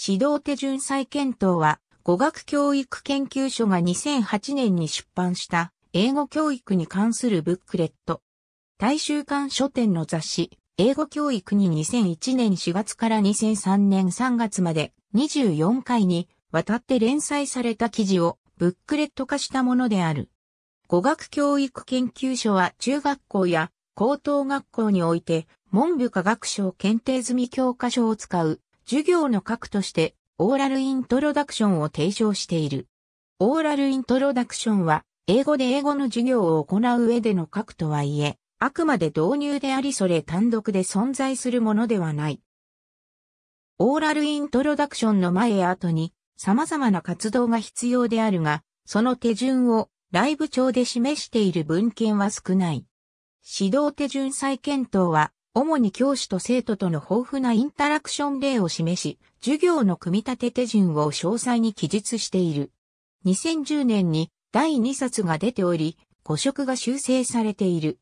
指導手順再検討は、語学教育研究所が2008年に出版した英語教育に関するブックレット。大衆館書店の雑誌、英語教育に2001年4月から2003年3月まで24回にわたって連載された記事をブックレット化したものである。語学教育研究所は中学校や高等学校において文部科学省検定済み教科書を使う授業の核として、オーラルイントロダクションを提唱している。オーラルイントロダクションは、英語で英語の授業を行う上での核とはいえ、あくまで導入でありそれ単独で存在するものではない。オーラルイントロダクションの前や後に様々な活動が必要であるが、その手順をライブ帳で示している文献は少ない。指導手順再検討は主に教師と生徒との豊富なインタラクション例を示し、授業の組み立て手順を詳細に記述している。2010年に第2冊が出ており、誤植が修正されている。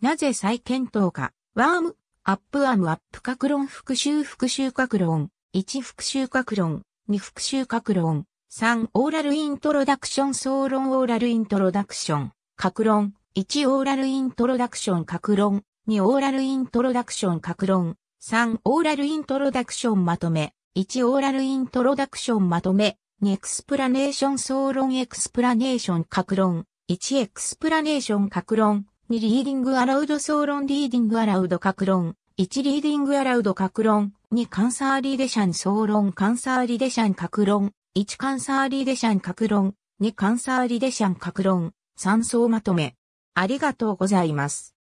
なぜ再検討か、ワーム、アップアムアップ格論復習復習格論、1復習格論、2復習格論、3オーラルイントロダクション総論オーラルイントロダクション、格論、1オーラルイントロダクション格論、2オーラルイントロダクション格論、3オーラルイントロダクションまとめ、1オーラルイントロダクションまとめ、2エクスプラネーション総論エクスプラネーション格論、1エクスプラネーション格論、2リーディングアラウド総論リーディングアラウド格論、1リーディングアラウド格論、2カンサーリーデシャン総論カンサーリーデシャン格論、1カンサーリーデシャン格論、2カンサーリーデシャン格論、3層まとめ。ありがとうございます。